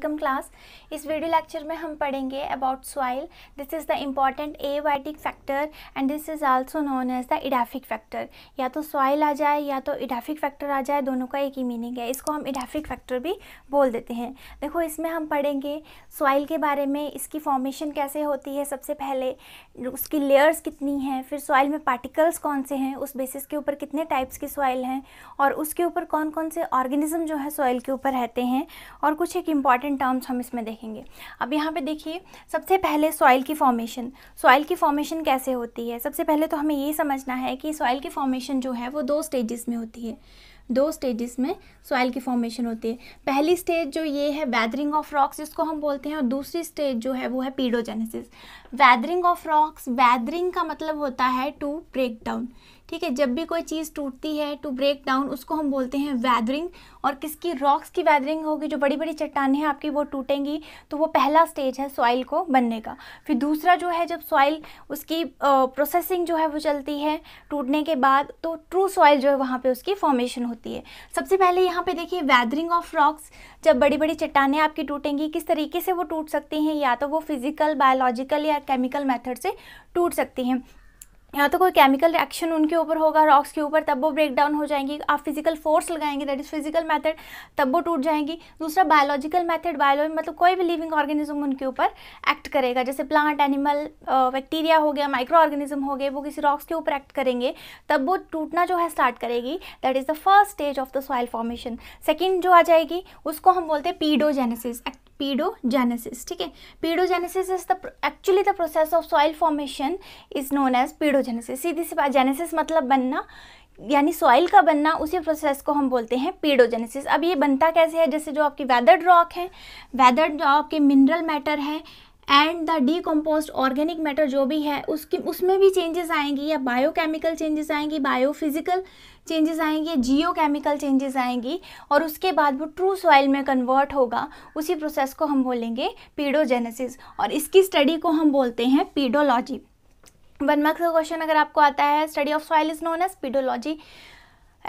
welcome class इस video lecture में हम पढ़ेंगे about soil this is the important abiotic factor and this is also known as the edaphic factor या तो soil आ जाए या तो इडाफिक फैक्टर आ जाए दोनों का एक ही मीनिंग है इसको हम इडाफिक फैक्टर भी बोल देते हैं देखो इसमें हम पढ़ेंगे सॉइल के बारे में इसकी फॉर्मेशन कैसे होती है सबसे पहले उसकी लेयर्स कितनी हैं फिर सॉइल में पार्टिकल्स कौन से हैं उस बेसिस के ऊपर कितने टाइप्स की सॉइल हैं और उसके ऊपर कौन कौन से ऑर्गेनिज्म जो है सॉइल के ऊपर रहते हैं और कुछ एक इम्पॉर्टेंट इंपॉर्टेंट टर्म्स हम इसमें देखेंगे अब यहाँ पे देखिए सबसे पहले सॉइल की फॉर्मेशन सॉइल की फॉर्मेशन कैसे होती है सबसे पहले तो हमें ये समझना है कि सॉइल की फॉर्मेशन जो है वो दो स्टेजेस में होती है दो स्टेजेस में सॉइल की फॉर्मेशन होती है पहली स्टेज जो ये है वैदरिंग ऑफ रॉक्स जिसको हम बोलते हैं और दूसरी स्टेज जो है वो है pedogenesis weathering of rocks weathering का मतलब होता है टू ब्रेक डाउन ठीक है जब भी कोई चीज़ टूटती है टू ब्रेक डाउन उसको हम बोलते हैं वैदरिंग और किसकी रॉक्स की वैदरिंग होगी जो बड़ी बड़ी चट्टानें हैं आपकी वो टूटेंगी तो वो पहला स्टेज है सॉइल को बनने का फिर दूसरा जो है जब सॉइल उसकी प्रोसेसिंग जो है वो चलती है टूटने के बाद तो ट्रू सॉइल जो है वहाँ पर उसकी फॉर्मेशन होती है सबसे पहले यहाँ पर देखिए वैदरिंग ऑफ रॉक्स जब बड़ी बड़ी चट्टानें आपकी टूटेंगी किस तरीके से वो टूट सकती हैं या तो वो फिज़िकल बायोलॉजिकल या केमिकल मेथड से टूट सकती हैं या तो कोई केमिकल रिएक्शन उनके ऊपर होगा रॉक्स के ऊपर तब वो ब्रेक डाउन हो जाएंगी आप फिजिकल फोर्स लगाएंगे दैट इज़ फिजिकल मेथड तब वो टूट जाएंगी दूसरा बायोलॉजिकल मेथड बायोलॉजी मतलब कोई भी लिविंग ऑर्गेनिज्म उनके ऊपर एक्ट करेगा जैसे प्लांट एनिमल बैक्टीरिया हो गया माइक्रो ऑर्गेनिज्म हो गए वो किसी रॉक्स के ऊपर एक्ट करेंगे तब वो टूटना जो है स्टार्ट करेगी that is the first stage of the soil formation second जो आ जाएगी उसको हम बोलते हैं पीडोजेनेसिस पीडोजेनेसिस ठीक है pedogenesis is the actually the process of soil formation is known as pedogenesis सीधी सी बात जेनेसिस मतलब बनना यानी सॉइल का बनना उसी प्रोसेस को हम बोलते हैं पीडोजेनेसिस अब ये बनता कैसे है जैसे जो आपकी वेदर्ड रॉक है वेदर्ड जो आपके मिनरल मैटर हैं and the compost organic matter जो भी है उसकी उसमें भी चेंजेस आएंगी या बायोकेमिकल चेंजेस आएंगी बायोफिजिकल चेंजेस आएंगी या केमिकल चेंजेस आएंगी और उसके बाद वो ट्रू सॉइल में कन्वर्ट होगा उसी प्रोसेस को हम बोलेंगे पीडोजेनेसिस और इसकी स्टडी को हम बोलते हैं पीडोलॉजी वन मार्क्स का क्वेश्चन अगर आपको आता है study of soil is known as pedology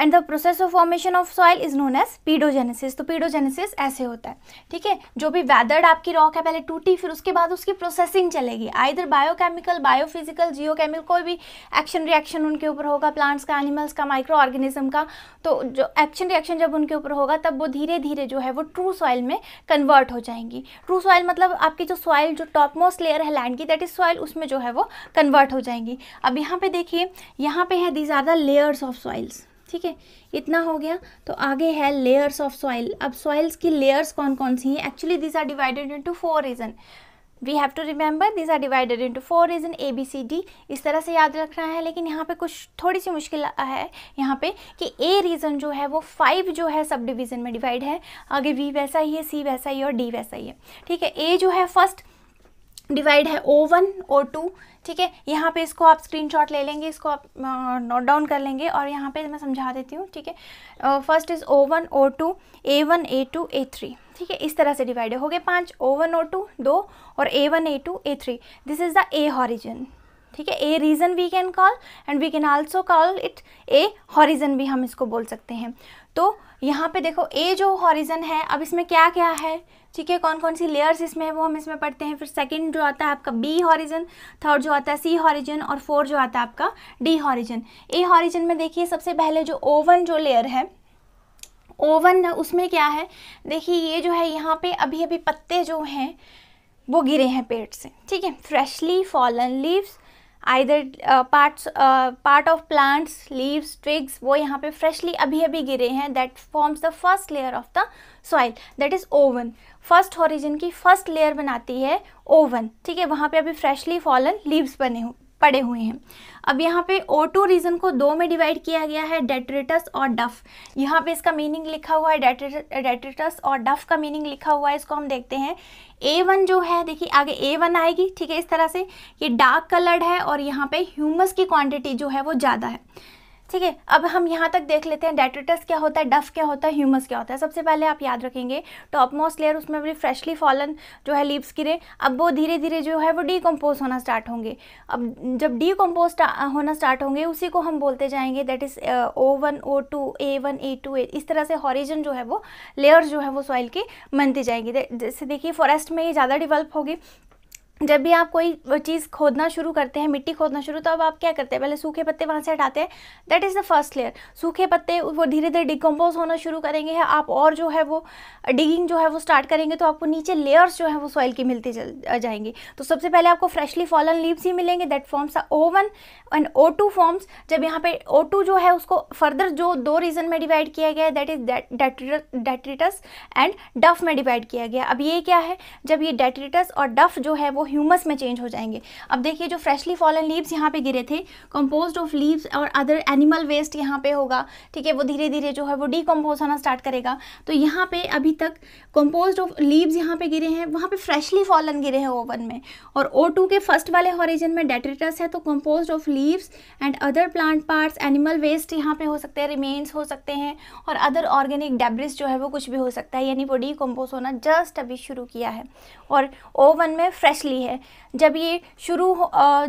and the process of formation of soil is known as pedogenesis तो पीडोजेनेसिस ऐसे होता है ठीक है जो भी वैदर्ड आपकी रॉक है पहले टूटी फिर उसके बाद उसकी प्रोसेसिंग चलेगी आइधर बायोकेमिकल बायोफिजिकल जियोकेमिकल कोई भी एक्शन रिएक्शन उनके ऊपर होगा प्लांट्स का एनिमल्स का माइक्रो ऑर्गेनिज्म का तो जो एक्शन रिएक्शन जब उनके ऊपर होगा तब वो धीरे धीरे जो है वो ट्रू सॉइल में कन्वर्ट हो जाएंगी ट्रू सॉइल मतलब आपकी जो सॉइल जो टॉप मोस्ट लेयर है लैंड की दैट इज सॉइल उसमें जो है वो कन्वर्ट हो जाएंगी अब यहाँ पे देखिए यहाँ पे है these are the layers of soils ठीक है इतना हो गया तो आगे है लेयर्स ऑफ सॉइल अब सॉइल्स की लेयर्स कौन कौन सी हैं actually this are divided into four region we have to remember this are divided into four region A B C D इस तरह से याद रखना है लेकिन यहाँ पे कुछ थोड़ी सी मुश्किल है यहाँ पे कि ए रीजन जो है वो फाइव जो है सब डिवीजन में डिवाइड है आगे बी वैसा ही है सी वैसा ही और डी वैसा ही है ठीक है ए जो है फर्स्ट डिवाइड है ओ वन ओ टू ठीक है यहाँ पे इसको आप स्क्रीनशॉट ले लेंगे इसको आप नोट डाउन कर लेंगे और यहाँ पे मैं समझा देती हूँ ठीक है first is O one O two A one A two A three ठीक है इस तरह से डिवाइड हो गए पाँच ओ वन ओ टू दो और A one A two A three this is the A horizon ठीक है A region we can call and we can also call it A horizon भी हम इसको बोल सकते हैं तो यहाँ पे देखो ए जो हॉरिजन है अब इसमें क्या क्या है ठीक है कौन कौन सी लेयर्स इसमें है वो हम इसमें पढ़ते हैं फिर सेकंड जो आता है आपका बी हॉरिजन थर्ड जो आता है सी हॉरिजन और फोर्थ जो आता है आपका डी हॉरिजन ए हॉरिजन में देखिए सबसे पहले जो ओवन जो लेयर है ओवन उसमें क्या है देखिए ये जो है यहाँ पे अभी अभी पत्ते जो हैं वो गिरे हैं पेड़ से ठीक है freshly fallen leaves either parts part of plants leaves twigs वो यहाँ पे फ्रेशली अभी अभी गिरे हैं that forms the first layer of the soil that is O one first origin की फर्स्ट लेयर बनाती है ओवन ठीक है वहाँ पे अभी फ्रेशली फॉलन लीव्स बने पड़े हुए हैं अब यहाँ पे ओ टू रीजन को दो में डिवाइड किया गया है डेट्रेटस और डफ यहाँ पे इसका मीनिंग लिखा हुआ है डेट्रेटस और डफ का मीनिंग लिखा हुआ है इसको हम देखते हैं ए वन जो है देखिए आगे ए वन आएगी ठीक है इस तरह से ये डार्क कलर्ड है और यहाँ पे ह्यूमस की क्वांटिटी जो है वो ज़्यादा है ठीक है अब हम यहाँ तक देख लेते हैं डेट्रिटस क्या होता है डफ क्या होता है ह्यूमस क्या होता है सबसे पहले आप याद रखेंगे टॉप मोस्ट लेयर उसमें भी फ्रेशली फॉलन जो है लीव्स गिरे अब वो धीरे धीरे जो है वो डीकम्पोज होना स्टार्ट होंगे अब जब डीकम्पोज होना स्टार्ट होंगे उसी को हम बोलते जाएंगे that is O one O two A one A two A इस तरह से हॉरिजन जो है वो लेयर्स जो है वो सॉइल की बनती जाएंगी जैसे देखिए फॉरेस्ट में ये ज़्यादा डिवेल्प होगी जब भी आप कोई चीज़ खोदना शुरू करते हैं मिट्टी खोदना शुरू तो अब आप क्या करते हैं पहले सूखे पत्ते वहाँ से हटाते हैं that is the first layer सूखे पत्ते वो धीरे धीरे डिकम्पोज होना शुरू करेंगे आप और जो है वो डिगिंग जो है वो स्टार्ट करेंगे तो आपको नीचे लेयर्स जो है वो सॉइल की मिलती जाएंगी तो सबसे पहले आपको फ्रेशली फॉलन लीव्स ही मिलेंगे that forms O one and O two forms जब यहाँ पे ओ टू जो है उसको फर्दर जो दो रीजन में डिवाइड किया गया है दैट इज डेट्रिटस एंड डफ में डिवाइड किया गया अब ये क्या है जब ये डेट्रिटस और डफ जो है वो ह्यूमस में चेंज हो जाएंगे अब देखिए जो फ्रेशली फॉलन लीव्स यहाँ पे गिरे थे कंपोज ऑफ लीव्स और अदर एनिमल वेस्ट यहाँ पे होगा ठीक है वो धीरे धीरे जो है वो डिकम्पोज होना स्टार्ट करेगा तो यहाँ पे अभी तक कंपोज ऑफ लीव्स यहाँ पे गिरे हैं वहाँ पे फ्रेशली फॉलन गिरे हैं ओवन में और ओ के फर्स्ट वाले हॉरिजन में डेट्रिटस है तो composed of leaves and other plant parts animal waste यहाँ पे हो सकते हैं रिमेन्स हो सकते हैं और अदर ऑर्गेनिक डेब्रिस जो है वो कुछ भी हो सकता है यानी वो डिकम्पोज होना जस्ट अभी शुरू किया है और ओवन में फ्रेशली होती है जब ये शुरू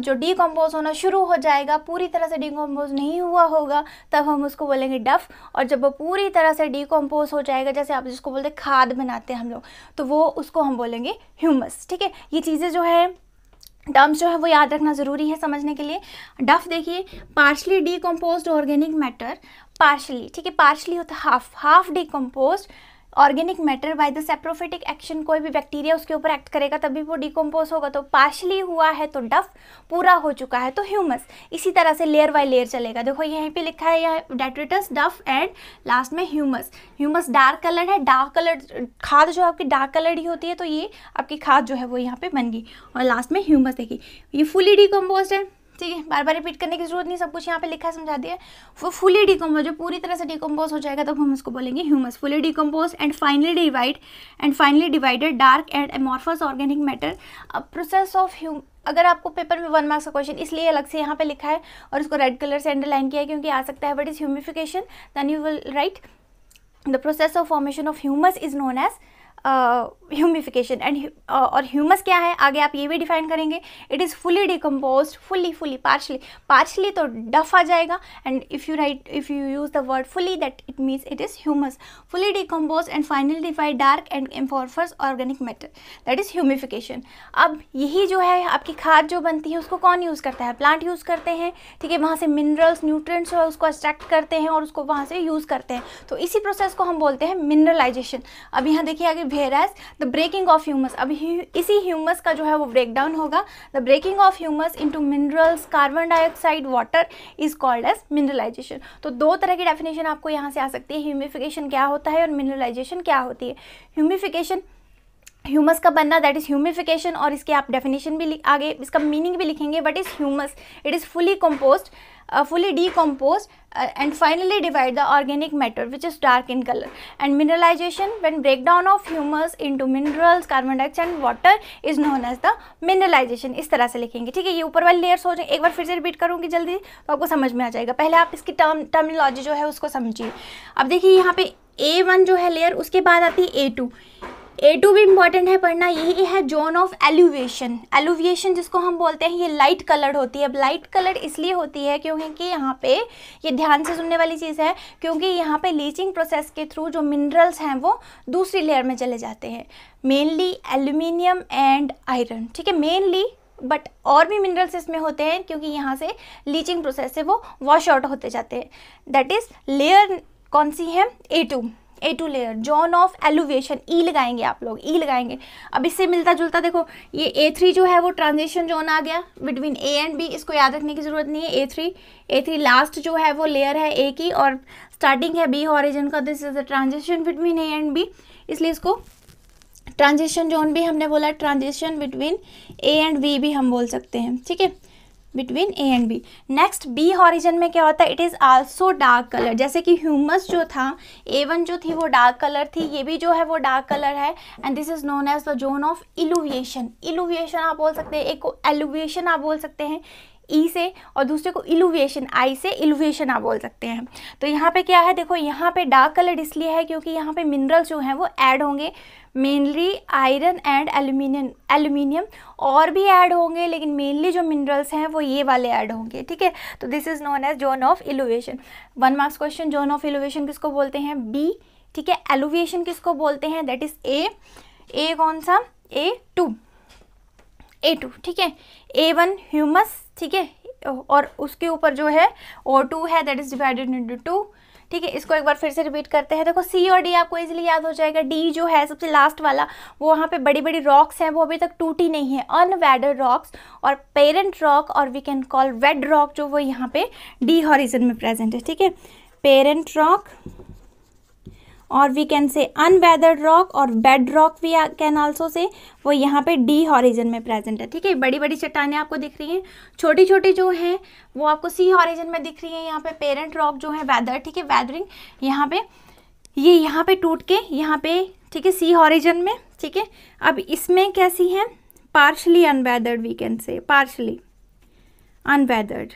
जो डिकम्पोज होना शुरू हो जाएगा पूरी तरह से डिकम्पोज नहीं हुआ होगा तब हम उसको बोलेंगे डफ और जब वो पूरी तरह से डिकम्पोज हो जाएगा जैसे आप जिसको बोलते खाद बनाते हैं हम लोग तो वो उसको हम बोलेंगे ह्यूमस ठीक है ये चीज़ें जो है टर्म्स जो है वो याद रखना ज़रूरी है समझने के लिए डफ देखिए partially decomposed organic matter partially ठीक है पार्शली होता है half half decomposed organic matter by the saprophytic action कोई भी बैक्टीरिया उसके ऊपर एक्ट करेगा तभी वो डिकम्पोज होगा तो पार्शली हुआ है तो डफ पूरा हो चुका है तो ह्यूमस इसी तरह से लेयर बाय लेयर चलेगा देखो यहीं पे लिखा है यह डेट्रिटस डफ एंड लास्ट में ह्यूमस ह्यूमस डार्क कलर है डार्क कलर खाद जो आपकी डार्क कलर ही होती है तो ये आपकी खाद जो है वो यहाँ पे बन गई और लास्ट में ह्यूमस देखिए ये फुली डिकम्पोज है ठीक है बार बार रिपीट करने की जरूरत नहीं सब कुछ यहाँ पे लिखा समझा दिया वो फुली डिकम्पोज जो पूरी तरह से डिकम्पोज हो जाएगा तब हम उसको बोलेंगे humus fully decomposed and finally divide and finally divided dark and amorphous organic matter अब प्रोसेस ऑफ ह्यूम अगर आपको पेपर में वन मार्क्स का क्वेश्चन इसलिए अलग से यहाँ पे लिखा है और उसको रेड कलर से अंडरलाइन किया है क्योंकि आ सकता है what is humification then you will write the process of formation of humus is known as humification and और ह्यूमस क्या है आगे आप ये भी डिफाइन करेंगे it is fully decomposed fully fully partially partially तो डफ आ जाएगा and if you write if you use the word fully that it means it is humus fully decomposed and finally डिफाइड dark and amorphous organic matter that is humification अब यही जो है आपकी खाद जो बनती है उसको कौन यूज़ करता है प्लांट यूज़ करते हैं ठीक है वहाँ से मिनरल्स न्यूट्रेंट्स जो है उसको एक्सट्रैक्ट करते हैं और उसको वहाँ से यूज़ करते हैं तो इसी प्रोसेस को हम बोलते हैं मिनरलाइजेशन अब यहाँ देखिए आगे as the breaking of humus अब इसी ह्यूमस का जो है वो डाउन होगा the breaking of humus into minerals carbon dioxide water is called as mineralization तो दो तरह की डेफिनेशन आपको यहाँ से आ सकती है ह्यूमिफिकेशन क्या होता है और मिनरलाइजेशन क्या होती है ह्यूमिफिकेशन ह्यूमस का बनना दैट इज़ ह्यूमिफिकेशन और इसके आप डेफिनेशन भी आगे इसका मीनिंग भी लिखेंगे what is humus it is fully composed fully fully and finally divide the organic matter which is dark in colour and mineralization when break down of humus into minerals carbon dioxide and water is known as the mineralization इस तरह से लिखेंगे ठीक है ये ऊपर वाली layers हो जाए एक बार फिर से रिपीट करूँगी जल्दी तो आपको समझ में आ जाएगा पहले आप इसकी टर्म टर्मिनोलॉजी जो है उसको समझिए अब देखिए यहाँ पे ए वन जो है लेयर उसके बाद आती है ए टू ए टू भी इम्पॉर्टेंट है पढ़ना यही है जोन ऑफ एलुविएशन एलुविएशन जिसको हम बोलते हैं ये लाइट कलर्ड होती है अब लाइट कलर्ड इसलिए होती है क्योंकि यहाँ पे ये ध्यान से सुनने वाली चीज़ है क्योंकि यहाँ पे लीचिंग प्रोसेस के थ्रू जो मिनरल्स हैं वो दूसरी लेयर में चले जाते हैं मेनली एल्यूमिनियम एंड आयरन ठीक है मेनली बट और भी मिनरल्स इसमें होते हैं क्योंकि यहाँ से लीचिंग प्रोसेस से वो वॉश आउट होते जाते हैं दैट इज़ लेयर कौन सी है A two A two layer zone of eluviation E लगाएंगे आप लोग ई e लगाएंगे अब इससे मिलता जुलता देखो ये ए थ्री जो है वो ट्रांजिशन जोन आ गया बिटवीन ए एंड बी इसको याद रखने की ज़रूरत नहीं है A three A three last जो है वो लेयर है ए की और स्टार्टिंग है बी ऑरिजन का this is a transition between A and B इसलिए इसको ट्रांजिशन जोन भी हमने बोला transition between A and B भी हम बोल सकते हैं ठीक है between A and B next B horizon में क्या होता है it is also dark colour जैसे कि ह्यूमस जो था ए वन जो थी वो डार्क कलर थी ये भी जो है वो डार्क कलर है and this is known as the zone of illuviation illuviation आप बोल सकते हैं एक एलुविएशन आप बोल सकते हैं ई e से और दूसरे को इलुवेशन आई से इलुवेशन आप बोल सकते हैं तो यहाँ पे क्या है देखो यहाँ पे डार्क कलर इसलिए है क्योंकि यहाँ पे मिनरल्स जो हैं वो ऐड होंगे mainly iron and aluminium aluminium और भी ऐड होंगे लेकिन मेनली जो मिनरल्स हैं वो ये वाले ऐड होंगे ठीक है तो this is known as zone of eluviation one marks question zone of eluviation किसको बोलते हैं बी ठीक है एलोवेशन किसको बोलते हैं दैट इज़ ए ए कौन सा ए टू ए टू ठीक है ए वन ह्यूमस ठीक है और उसके ऊपर जो है ओ टू है that is divided into two ठीक है इसको एक बार फिर से रिपीट करते हैं देखो सी और डी आपको इजीली याद हो जाएगा डी जो है सबसे लास्ट वाला वो वहाँ पे बड़ी बड़ी रॉक्स हैं वो अभी तक टूटी नहीं है अनवेडर रॉक्स और पेरेंट रॉक और we can call bed rock जो वो यहाँ पे डी हॉरिजन में प्रेजेंट है ठीक है पेरेंट रॉक और we can say unweathered rock और bed rock we can also say वो यहाँ पे डी हॉरिजन में प्रेजेंट है ठीक है बड़ी बड़ी चट्टाने आपको दिख रही हैं छोटी छोटी जो हैं वो आपको सी हॉरिजन में दिख रही हैं यहाँ पे पेरेंट रॉक जो है वेदर ठीक है वेदरिंग यहाँ पे ये यह यहाँ पे टूट के यहाँ पे ठीक है सी हॉरिजन में ठीक है अब इसमें कैसी हैं partially unweathered we can say partially unweathered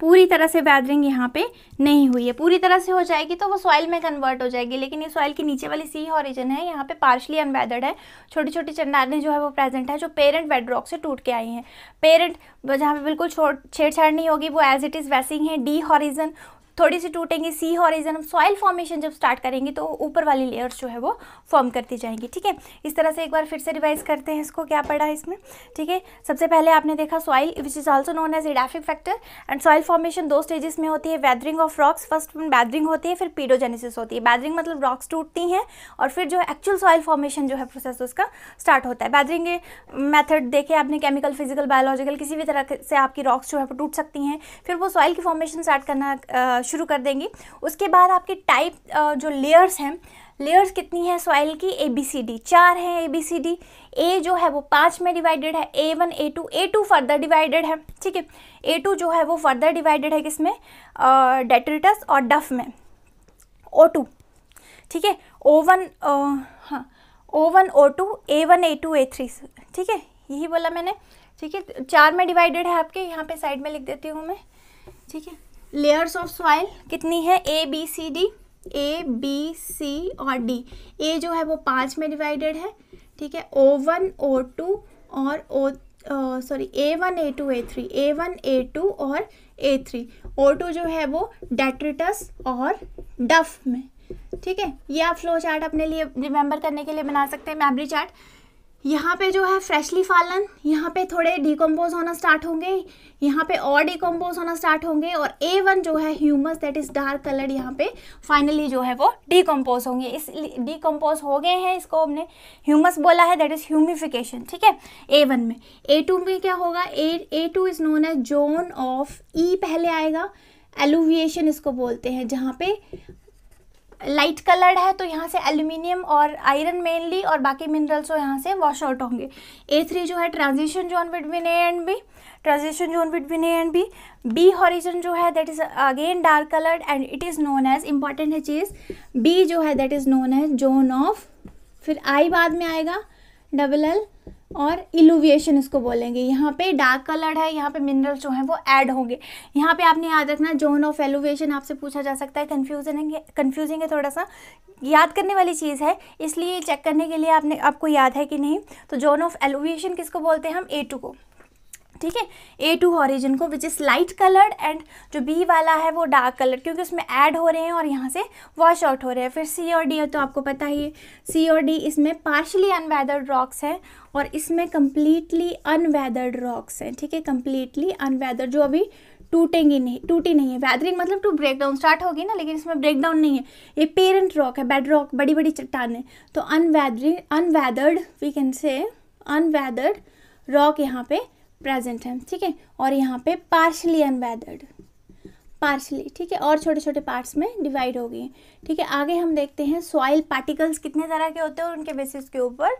पूरी तरह से वैदरिंग यहाँ पे नहीं हुई है पूरी तरह से हो जाएगी तो वो सॉइल में कन्वर्ट हो जाएगी लेकिन ये सॉइल की नीचे वाली सी हॉरिजन है यहाँ पे पार्शली अनवैदर्ड है छोटी छोटी चंडारने जो है वो प्रेजेंट है जो पेरेंट वेडरॉक से टूट के आई हैं पेरेंट जहाँ पे बिल्कुल छेड़छाड़ नहीं होगी वो एज इट इज़ वैसिंग है डी हॉरिजन थोड़ी सी टूटेंगी सी हॉरिजन हम सॉइल फॉर्मेशन जब स्टार्ट करेंगे तो ऊपर वाली लेयर्स जो है वो फॉर्म करती जाएंगी ठीक है इस तरह से एक बार फिर से रिवाइज करते हैं इसको क्या पढ़ा है इसमें ठीक है सबसे पहले आपने देखा soil which is also known as edaphic factor and soil formation दो स्टेजेस में होती है weathering of rocks first weathering होती है फिर पीडोजेनेसिस होती है बैदरिंग मतलब रॉक्स टूटती हैं और फिर जो एक्चुअल सॉइल फॉर्मेशन जो है प्रोसेस उसका स्टार्ट होता है बैदरिंग मेथड देखे आपने केमिकल फिजिकल बायोलॉजिकल किसी भी तरह से आपकी रॉक्स जो है वो टूट सकती हैं फिर वो सॉइल की फॉर्मेशन स्टार्ट करना शुरू कर देंगी उसके बाद आपके टाइप जो लेयर्स हैं लेयर्स कितनी हैं सॉइल की ए बी सी डी चार हैं ए बी सी डी ए जो है वो पाँच में डिवाइडेड है A one A two A two further divided है ठीक है ए टू जो है वो फर्दर डिवाइडेड है किसमें डेटरिटस और डफ में ओ टू ठीक है ओ वन हाँ O one O two A one A two A three ठीक है यही बोला मैंने ठीक है चार में डिवाइडेड है आपके यहाँ पे साइड में लिख देती हूँ मैं ठीक है लेयर्स ऑफ सॉइल कितनी है A B C D A B C और डी ए जो है वो पाँच में डिवाइडेड है ठीक है ओ वन ओ टू और O sorry A one A two A three A one A two और ए थ्री ओ टू जो है वो डेट्रिटस और डफ में ठीक है ये आप फ्लो चार्ट अपने लिए रिमेंबर करने के लिए बना सकते हैं मेमरी चार्ट यहाँ पे जो है फ्रेशली फालन यहाँ पे थोड़े डिकम्पोज होना स्टार्ट होंगे यहाँ पे और डिकम्पोज होना स्टार्ट होंगे और ए वन जो है humus that is dark colour यहाँ पे फाइनली जो है वो डिकम्पोज होंगे इस डिकम्पोज हो गए हैं इसको हमने ह्यूमस बोला है दैट इज़ ह्यूमिफिकेशन ठीक है ए वन में ए टू में क्या होगा A A two is known as zone of E पहले आएगा एलुविएशन इसको बोलते हैं जहाँ पे लाइट कलर्ड है तो यहाँ से एल्यूमिनियम और आयरन मेनली और बाकी मिनरल्स यहाँ से वॉश आउट होंगे ए थ्री जो है transition zone between A and B transition zone between A and B B horizon जो है that is again dark coloured and it is known as important है चीज़ बी जो है that is known as zone of फिर आई बाद में आएगा डबल एल और इलुविएशन इसको बोलेंगे यहाँ पे डार्क कलर है यहाँ पे मिनरल्स जो हैं वो ऐड होंगे यहाँ पे आपने याद रखना जोन ऑफ एलुविएशन आपसे पूछा जा सकता है कन्फ्यूजन है कन्फ्यूजिंग है थोड़ा सा याद करने वाली चीज़ है इसलिए चेक करने के लिए आपने आपको याद है कि नहीं तो जोन ऑफ एलुविएशन किसको बोलते हैं हम ए टू को ठीक है ए टू हॉरिजन को which is light coloured and जो बी वाला है वो डार्क कलर क्योंकि उसमें ऐड हो रहे हैं और यहाँ से वॉश आउट हो रहे हैं फिर सी और डी तो आपको पता ही है सी और डी इसमें पार्शली अनवेदर्ड रॉक्स हैं और इसमें कम्प्लीटली अनवेदर्ड रॉक्स हैं ठीक है कम्प्लीटली अनवेदर जो अभी टूटेंगी नहीं टूटी नहीं है वैदरिंग मतलब टू ब्रेक डाउन स्टार्ट होगी ना लेकिन इसमें ब्रेक डाउन नहीं है ये पेरेंट रॉक है बेड रॉक बड़ी बड़ी चट्टान है तो अनवैदरिंग अनवैदर्ड वी कैन से अनवैदर्ड रॉक यहाँ पे प्रेजेंट टेंस ठीक है और यहाँ पे पार्शली अनवेदर्ड पार्शली ठीक है और छोटे छोटे पार्ट्स में डिवाइड हो गई ठीक है आगे हम देखते हैं सॉइल पार्टिकल्स कितने तरह के होते हैं और उनके बेसिस के ऊपर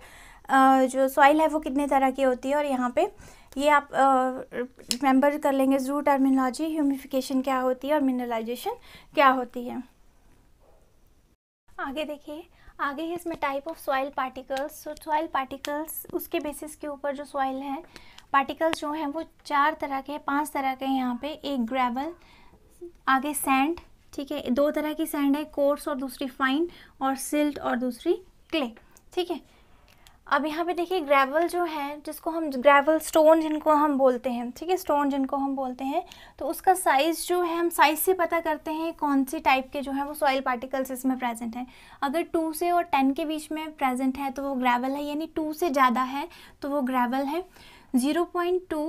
जो सॉइल है वो कितने तरह की होती है और यहाँ पे ये आप रिमेंबर कर लेंगे ज़रूर टर्मिनोलॉजी ह्यूमिफिकेशन क्या होती है और मिनरलाइजेशन क्या होती है आगे देखिए आगे है इसमें type of soil particles soil particles उसके बेसिस के ऊपर जो सॉइल है पार्टिकल्स जो हैं वो चार तरह के पांच तरह के यहाँ पे एक ग्रेवल आगे सैंड ठीक है दो तरह की सैंड है कोर्स और दूसरी फाइन और सिल्ट और दूसरी क्ले ठीक है अब यहाँ पे देखिए ग्रेवल जो है जिसको हम ग्रेवल स्टोन जिनको हम बोलते हैं ठीक है स्टोन जिनको हम बोलते हैं तो उसका साइज़ जो है हम साइज़ से पता करते हैं कौन सी टाइप के जो है वो सॉइल पार्टिकल्स इसमें प्रेजेंट हैं अगर टू से और टेन के बीच में प्रेजेंट है तो वो ग्रेवल है यानी टू से ज़्यादा है तो वो ग्रेवल है ज़ीरो पॉइंट टू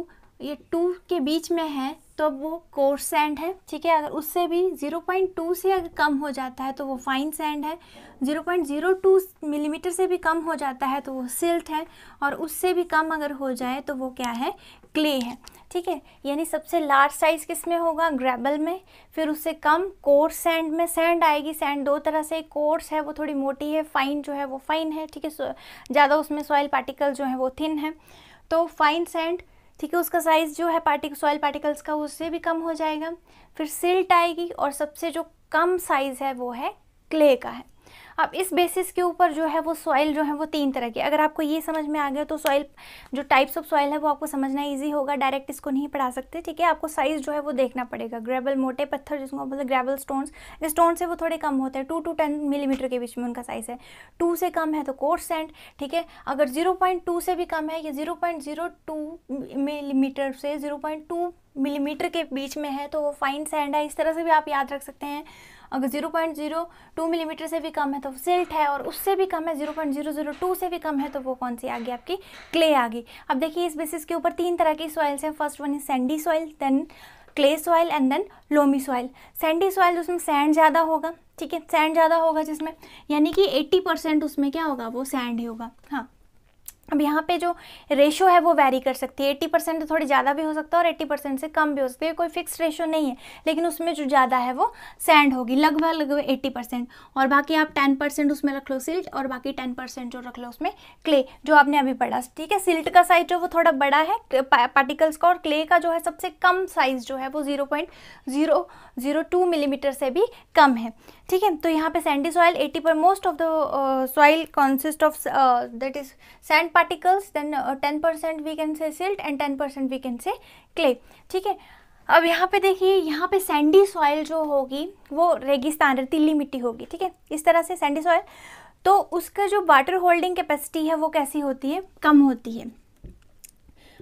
ये टू के बीच में है तो अब वो कोर्स सैंड है ठीक है अगर उससे भी ज़ीरो पॉइंट टू से अगर कम हो जाता है तो वो फाइन सैंड है zero zero point two millimetre से भी कम हो जाता है तो वो सिल्ट है और उससे भी कम अगर हो जाए तो वो क्या है क्ले है ठीक है यानी सबसे लार्ज साइज़ किस में होगा ग्रेबल में फिर उससे कम कोर्स सैंड में सैंड आएगी सैंड दो तरह से कोर्स है वो थोड़ी मोटी है फाइन जो है वो फाइन है ठीक है ज़्यादा उसमें सॉइल पार्टिकल जो है वो थिन है तो फाइन सैंड ठीक है उसका साइज़ जो है पार्टिक सॉयल पार्टिकल्स का उससे भी कम हो जाएगा फिर सिल्ट आएगी और सबसे जो कम साइज़ है वो है क्ले का है अब इस बेसिस के ऊपर जो है वो सॉइल जो है वो तीन तरह की अगर आपको ये समझ में आ गया तो सॉइल जो टाइप्स ऑफ सॉइल है वो आपको समझना ईजी होगा डायरेक्ट इसको नहीं पढ़ा सकते ठीक है आपको साइज़ जो है वो देखना पड़ेगा ग्रेवल मोटे पत्थर जिसको बोलते हैं ग्रेवल स्टोन से वो थोड़े कम होते हैं टू टू टेन मिलीमीटर के बीच में उनका साइज़ है टू से कम है तो कोर्स सेंट ठीक है अगर ज़ीरो पॉइंट टू से भी कम है या zero point zero two millimetre से ज़ीरो पॉइंट टू मिलीमीटर के बीच में है तो वो फाइन सैंड है इस तरह से भी आप याद रख सकते हैं अगर जीरो पॉइंट जीरो टू से भी कम है तो सिल्ट है और उससे भी कम है zero point zero zero two से भी कम है तो वो कौन सी आ गई आपकी क्ले आ गई अब देखिए इस बेसिस के ऊपर तीन तरह की सॉइल्स हैं first one is sandy soil then clay soil and then loamy soil sandy soil जिसमें सैंड ज़्यादा होगा ठीक है सैंड ज़्यादा होगा जिसमें यानी कि 80 परसेंट उसमें क्या होगा वो सैंड ही होगा हाँ अब यहाँ पे जो रेशो है वो वैरी कर सकती है एट्टी परसेंट थोड़ी ज़्यादा भी हो सकता है और एट्टी परसेंट से कम भी हो सकती है कोई फिक्स रेशो नहीं है लेकिन उसमें जो ज़्यादा है वो सैंड होगी लगभग लगभग एट्टी परसेंट और बाकी आप टेन परसेंट उसमें रख लो सिल्ट और बाकी टेन परसेंट जो रख लो उसमें क्ले जो आपने अभी पढ़ा ठीक है सिल्ट का साइज जो वो थोड़ा बड़ा है पार्टिकल्स का और क्ले का जो है सबसे कम साइज़ जो है वो zero point zero zero two millimetre से भी कम है ठीक है तो यहाँ पे सैंडी सॉइल 80 पर most of the soil consist of that is sand particles then ten percent we can say silt and ten percent we can say clay ठीक है अब यहाँ पे देखिए यहाँ पे सैंडी सॉइल जो होगी वो रेगिस्तान रतीली मिट्टी होगी ठीक है इस तरह से सैंडी सॉइल तो उसका जो वाटर होल्डिंग कैपेसिटी है वो कैसी होती है कम होती है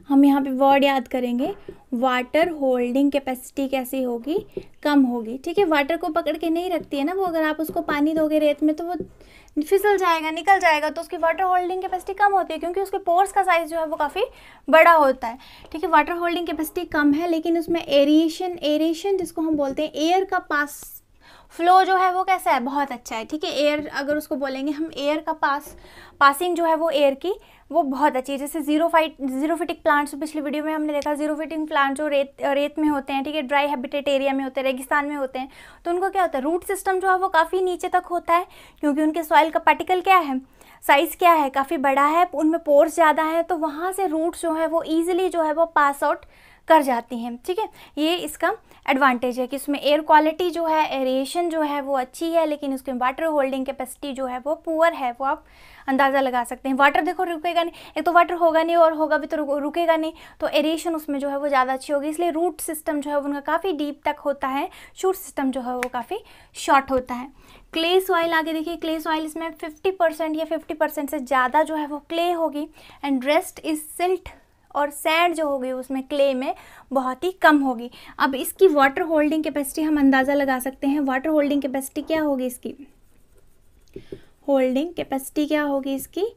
हम यहाँ पे वर्ड याद करेंगे वाटर होल्डिंग कैपेसिटी कैसी होगी कम होगी ठीक है वाटर को पकड़ के नहीं रखती है ना वो अगर आप उसको पानी दोगे रेत में तो वो फिसल जाएगा निकल जाएगा तो उसकी वाटर होल्डिंग कैपेसिटी कम होती है क्योंकि उसके पोर्स का साइज़ जो है वो काफ़ी बड़ा होता है ठीक है वाटर होल्डिंग कैपेसिटी कम है लेकिन उसमें एरिएशन एरिएशन जिसको हम बोलते हैं एयर का पास फ्लो जो है वो कैसा है बहुत अच्छा है ठीक है एयर अगर उसको बोलेंगे हम एयर का पास पासिंग जो है वो एयर की वो बहुत अच्छी है जैसे xerophyte xerophytic plants पिछली वीडियो में हमने देखा जीरो फिटिंग प्लांट जो रेत रेत में होते हैं ठीक है ड्राई हैबिटेट एरिया में होते हैं रेगिस्तान में होते हैं तो उनको क्या होता है रूट सिस्टम जो है वो काफ़ी नीचे तक होता है क्योंकि उनके सॉइल का पार्टिकल क्या है साइज़ क्या है काफ़ी बड़ा है उनमें पोर्स ज़्यादा है तो वहाँ से रूट्स जो है वो ईजिली जो है वो पास आउट कर जाती हैं ठीक है ये इसका एडवांटेज है कि इसमें एयर क्वालिटी जो है एरिएशन जो है वो अच्छी है लेकिन उसके वाटर होल्डिंग कैपेसिटी जो है वो पुअर है वो आप अंदाज़ा लगा सकते हैं वाटर देखो रुकेगा नहीं एक तो वाटर होगा नहीं और होगा भी तो रुकेगा नहीं तो एरिएशन उसमें जो है वो ज़्यादा अच्छी होगी इसलिए रूट सिस्टम जो है उनका काफ़ी डीप तक होता है शूट सिस्टम जो है वो काफ़ी शॉर्ट होता है क्ले सॉइल आगे देखिए क्ले सॉइल इसमें 50 परसेंट या 50 परसेंट से ज़्यादा जो है वो क्ले होगी एंड रेस्ट इज सिल्ट और सैंड जो होगी उसमें क्ले में बहुत ही कम होगी अब इसकी वाटर होल्डिंग कैपेसिटी हम अंदाज़ा लगा सकते हैं वाटर होल्डिंग कैपेसिटी क्या होगी इसकी होल्डिंग कैपेसिटी क्या होगी इसकी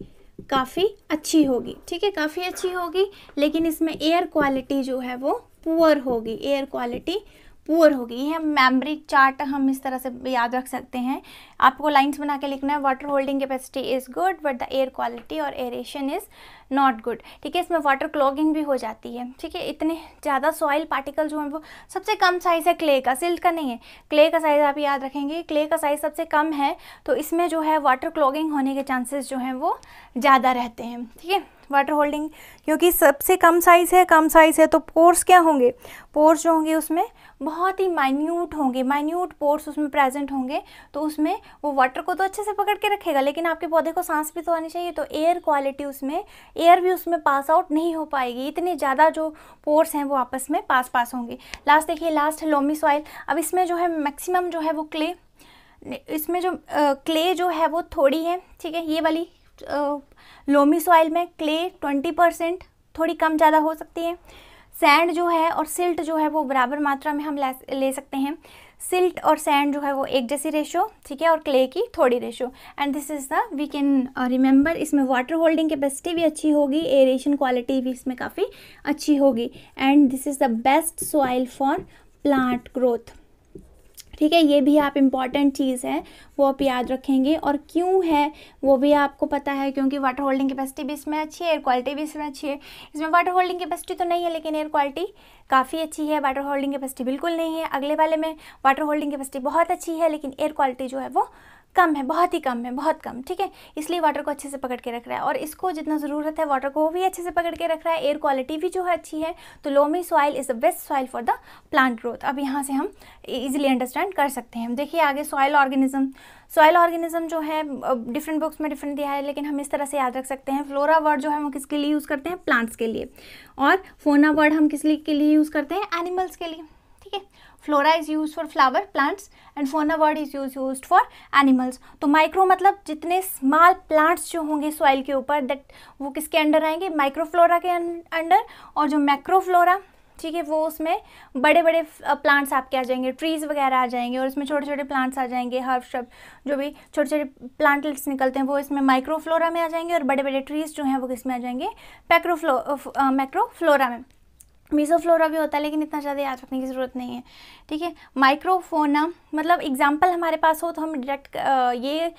काफ़ी अच्छी होगी ठीक है काफ़ी अच्छी होगी लेकिन इसमें एयर क्वालिटी जो है वो पुअर होगी एयर क्वालिटी पुअर होगी यह मेमरी चार्ट हम इस तरह से याद रख सकते हैं आपको लाइन्स बना के लिखना है water holding capacity is good but the air quality और एरेशन इज़ नॉट गुड ठीक है इसमें वाटर क्लॉगिंग भी हो जाती है ठीक है इतने ज़्यादा सॉइल पार्टिकल जो हैं वो सबसे कम साइज़ है क्ले का सिल्ट का नहीं है क्ले का साइज़ आप याद रखेंगे क्ले का साइज़ सबसे कम है तो इसमें जो है वाटर क्लॉगिंग होने के चांसेस जो हैं वो ज़्यादा रहते हैं ठीक है वाटर होल्डिंग क्योंकि सबसे कम साइज़ है कम साइज़ है तो पोर्स क्या होंगे पोर्स जो होंगे उसमें बहुत ही माइन्यूट होंगे माइन्यूट पोर्स उसमें प्रेजेंट होंगे तो उसमें वो वाटर को तो अच्छे से पकड़ के रखेगा लेकिन आपके पौधे को सांस भी तो आनी चाहिए तो एयर क्वालिटी उसमें एयर भी उसमें पास आउट नहीं हो पाएगी इतने ज़्यादा जो पोर्स हैं वो आपस में पास पास होंगे लास्ट देखिए लास्ट लोमी सॉइल अब इसमें जो है मैक्सिमम जो है वो क्ले इसमें जो आ, क्ले जो है वो थोड़ी है ठीक है ये वाली आ, लोमी सॉइल में क्ले ट्वेंटी परसेंट थोड़ी कम ज़्यादा हो सकती है सैंड जो है और सिल्ट जो है वो बराबर मात्रा में हम ले सकते हैं सिल्ट और सैंड जो है वो एक जैसी रेशो ठीक है और क्ले की थोड़ी ratio and this is the we can remember इसमें वाटर होल्डिंग कैपेसिटी भी अच्छी होगी एरेशन क्वालिटी भी इसमें काफ़ी अच्छी होगी and this is the best soil for plant growth ठीक है ये भी आप इम्पॉर्टेंट चीज़ है वो आप याद रखेंगे और क्यों है वो भी आपको पता है क्योंकि वाटर होल्डिंग कैपेसिटी भी इसमें अच्छी है एयर क्वालिटी भी इसमें अच्छी है इसमें वाटर होल्डिंग कैपेसिटी तो नहीं है लेकिन एयर क्वालिटी काफ़ी अच्छी है वाटर होल्डिंग कैपेसिटी बिल्कुल नहीं है अगले वाले में वाटर होल्डिंग कैपेसिटी बहुत अच्छी है लेकिन एयर क्वालिटी जो है वो कम है बहुत ही कम है बहुत कम ठीक है इसलिए वाटर को अच्छे से पकड़ के रख रहा है और इसको जितना ज़रूरत है वाटर को वो भी अच्छे से पकड़ के रख रहा है एयर क्वालिटी भी जो है अच्छी है तो loamy soil is the best soil for the plant growth अब यहाँ से हम इजीली अंडरस्टैंड कर सकते हैं देखिए आगे सॉइल ऑर्गेनिज्म सॉयल ऑर्गेनिज्म जो है डिफरेंट बुक्स में डिफरेंट दिया है लेकिन हम इस तरह से याद रख सकते हैं फ्लोरा वर्ड जो है हम किसके लिए यूज़ करते हैं प्लांट्स के लिए और फोना वर्ड हम किस के लिए यूज़ करते हैं एनिमल्स के लिए ठीक है flora is use for flower plants and fauna word is use use for animals तो माइक्रो मतलब जितने स्मॉल प्लांट्स जो होंगे सॉइल के ऊपर दैट वो किसके अंडर आएंगे माइक्रोफ्लोरा के अं-, अंडर और जो मैक्रोफ्लोरा ठीक है वो उसमें बड़े बड़े प्लांट्स आपके आ जाएंगे ट्रीज़ वगैरह आ जाएंगे और इसमें छोटे छोटे प्लांट्स आ जाएंगे हर्ब शब जो भी छोटे छोटे प्लांट्स निकलते हैं वो इसमें माइक्रोफ्लोरा में आ जाएंगे और बड़े बड़े ट्रीज़ जो हैं वो किस में आ जाएंगे पैक्रोफ्लो मैक्रोफ्लोरा में मीसोफ्लोरा भी होता है लेकिन इतना ज़्यादा याद रखने की ज़रूरत नहीं है ठीक है माइक्रोफोना मतलब एग्जाम्पल हमारे पास हो तो हम डिटेक्ट ये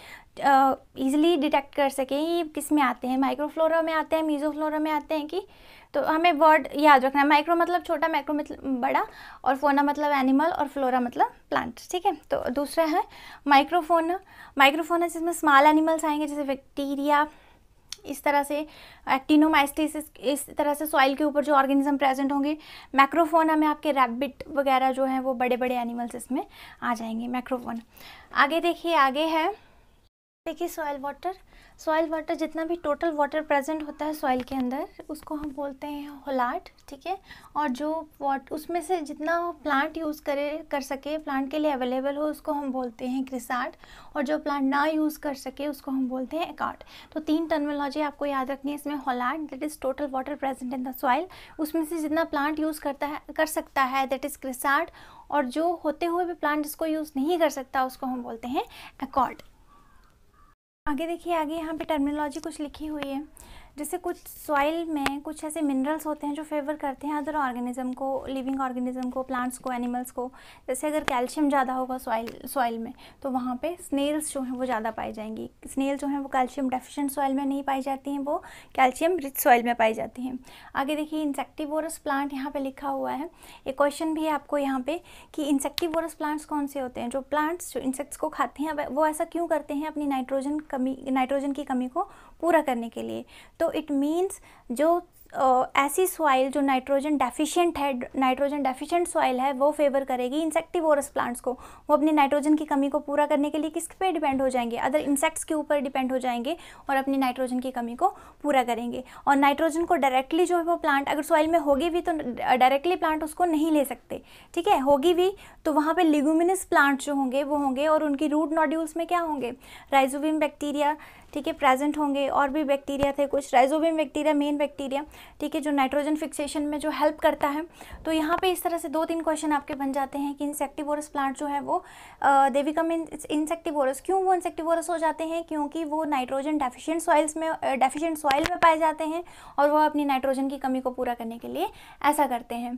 ईजिली डिटेक्ट कर सकें ये किस में आते हैं माइक्रोफ्लोरा में आते हैं मीजोफ्लोरा में आते हैं कि तो हमें वर्ड याद रखना है माइक्रो मतलब छोटा माइक्रो मतलब बड़ा और फोना मतलब एनिमल और फ्लोरा मतलब प्लांट ठीक है तो दूसरा है माइक्रोफोना माइक्रोफोना जिसमें स्मॉल एनिमल्स आएंगे जैसे बैक्टीरिया इस तरह से एक्टिनोमाइस्टिस इस तरह से सॉइल के ऊपर जो ऑर्गेनिज्म प्रेजेंट होंगे मैक्रोफोना में आपके रैबिट वगैरह जो हैं वो बड़े बड़े एनिमल्स इसमें आ जाएंगे मैक्रोफोना आगे देखिए आगे है देखिए सॉइल वाटर सॉइल वाटर जितना भी टोटल वाटर प्रेजेंट होता है सॉइल के अंदर उसको हम बोलते हैं होलाट ठीक है और जो वाट उसमें से जितना प्लांट यूज़ करे कर सके प्लांट के लिए अवेलेबल हो उसको हम बोलते हैं क्रिसाट और जो प्लांट ना यूज़ कर सके उसको हम बोलते हैं एकाट तो तीन टर्मोलॉजी आपको याद रखनी है इसमें holard that is total water present in the soil उसमें से जितना प्लांट यूज़ करता है कर सकता है दैट इज़ क्रिसाट और जो होते हुए भी प्लांट जिसको यूज़ नहीं कर सकता उसको हम बोलते हैं एकॉर्ड आगे देखिए आगे यहाँ पे टर्मिनोलॉजी कुछ लिखी हुई है जैसे कुछ सॉइल में कुछ ऐसे मिनरल्स होते हैं जो फेवर करते हैं अदर ऑर्गेनिज्म को लिविंग ऑर्गेनिज्म को प्लांट्स को एनिमल्स को जैसे अगर कैल्शियम ज़्यादा होगा सॉइल सॉइल में तो वहाँ पे स्नेल्स जो हैं वो ज़्यादा पाई जाएंगी स्नेल जो हैं वो कैल्शियम डेफिशिएंट सॉइल में नहीं पाई जाती हैं वो कैल्शियम रिच सॉइल में पाई जाती हैं आगे देखिए इंसेक्टिवोरस प्लांट यहाँ पर लिखा हुआ है एक क्वेश्चन भी है आपको यहाँ पर कि इंसेक्टिवोरस प्लांट्स कौन से होते हैं जो प्लांट्स जो इंसेक्ट्स को खाते हैं वो ऐसा क्यों करते हैं अपनी नाइट्रोजन कमी नाइट्रोजन की कमी को पूरा करने के लिए तो इट मीन्स जो ऐसी सॉइल जो नाइट्रोजन डेफिशिएंट है नाइट्रोजन डेफिशिएंट सॉइल है वो फेवर करेगी इंसेक्टिवोरस प्लांट्स को वो अपनी नाइट्रोजन की कमी को पूरा करने के लिए किस पे डिपेंड हो जाएंगे अदर इंसेक्ट्स के ऊपर डिपेंड हो जाएंगे और अपनी नाइट्रोजन की कमी को पूरा करेंगे और नाइट्रोजन को डायरेक्टली जो है वो प्लांट अगर सॉइल में होगी भी तो डायरेक्टली प्लांट उसको नहीं ले सकते ठीक है होगी भी तो वहाँ पर लिगुमिनस प्लांट जो होंगे वो होंगे और उनकी रूट नॉड्यूल्स में क्या होंगे राइजोविम बैक्टीरिया ठीक है प्रेजेंट होंगे और भी बैक्टीरिया थे कुछ राइजोबियम बैक्टीरिया मेन बैक्टीरिया ठीक है जो नाइट्रोजन फिक्सेशन में जो हेल्प करता है तो यहाँ पे इस तरह से दो तीन क्वेश्चन आपके बन जाते हैं कि इंसेक्टिवोरस प्लांट जो है वो देविकम इंसेक्टिवोरस क्यों वो इंसेक्टिवोरस हो जाते हैं क्योंकि वो नाइट्रोजन डेफिशियंट सॉइल्स में डेफिशियंट सॉइल में पाए जाते हैं और वह अपनी नाइट्रोजन की कमी को पूरा करने के लिए ऐसा करते हैं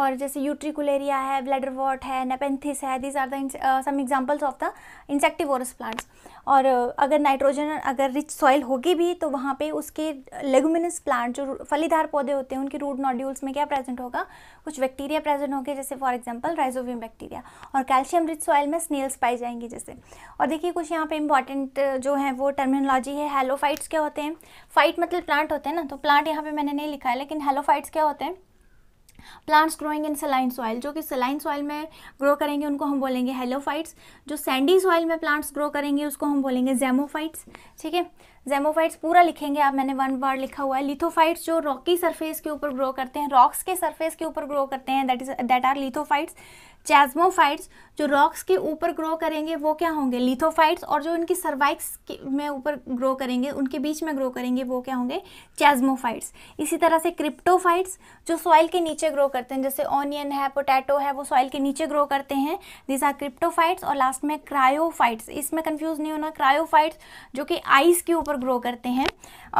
और जैसे यूट्रिकुलेरिया है ब्लैडर वॉट है नेपेंथिस है these are the some examples of the insectivorous plants और uh, अगर नाइट्रोजन अगर रिच सॉइल होगी भी तो वहाँ पे उसके लेगुमिनस प्लांट जो फलीदार पौधे होते हैं उनके रूट नॉड्यूल्स में क्या प्रेजेंट होगा कुछ बैक्टीरिया प्रेजेंट होंगे जैसे फॉर एग्जाम्पल राइजोवियम बैक्टीरिया और कैल्शियम रिच सॉइल में स्नेल्स पाई जाएंगी जैसे और देखिए कुछ यहाँ पर इंपॉर्टेंट uh, जो है वो टर्मिनोलॉजी है हेलोफाइट्स क्या होते हैं फाइट मतलब प्लांट होते हैं ना तो प्लांट यहाँ पर मैंने नहीं लिखा है लेकिन हेलोफाइट्स क्या होते हैं plants growing in saline soil जो कि सलाइन सॉइल में ग्रो करेंगे उनको हम बोलेंगे हेलोफाइट्स जो सैंडी सॉइल में प्लांट्स ग्रो करेंगे उसको हम बोलेंगे जेमोफाइट्स ठीक है जेमोफाइट्स पूरा लिखेंगे आप मैंने वन वर्ड लिखा हुआ है लिथोफाइट्स जो रॉकी सरफेस के ऊपर ग्रो करते हैं रॉक्स के सरफेस के ऊपर ग्रो करते हैं that is that are lithophytes chasmophytes जो रॉक्स के ऊपर ग्रो करेंगे वो क्या होंगे लिथोफाइट्स और जो इनकी सर्वाइक्स में ऊपर ग्रो करेंगे उनके बीच में ग्रो करेंगे वो क्या होंगे चैज्मोफाइट्स इसी तरह से क्रिप्टोफाइट्स जो सॉइल के नीचे ग्रो करते हैं जैसे ऑनियन है पोटैटो है वो सॉइल के नीचे ग्रो करते हैं दिस आर क्रिप्टोफाइट्स और लास्ट में क्रायोफाइट्स इसमें कन्फ्यूज नहीं होना क्रायोफाइट्स जो कि आइस के ऊपर ग्रो करते हैं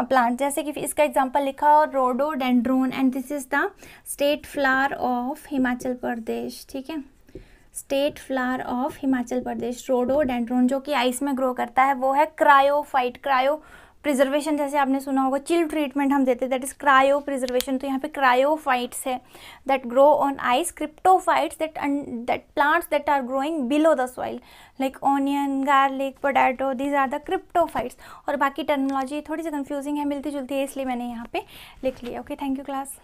प्लांट जैसे कि इसका एग्जाम्पल लिखा हो rhododendron and this is the state flower of Himachal Pradesh ठीक है state flower of Himachal Pradesh rhododendron जो कि आइस में ग्रो करता है वो है क्रायोफाइट क्रायो प्रिजर्वेशन जैसे आपने सुना होगा चिल ट्रीटमेंट हम देते हैं दैट इज़ क्रायो प्रिजर्वेशन तो यहाँ पे क्रायोफाइट्स है that grow on ice cryptophytes that that plants that are growing below the soil like onion garlic potato these are the cryptophytes और बाकी टर्मोलॉजी थोड़ी सी कन्फ्यूजिंग है मिलती जुलती है इसलिए मैंने यहाँ पे लिख लिया ओके थैंक यू क्लास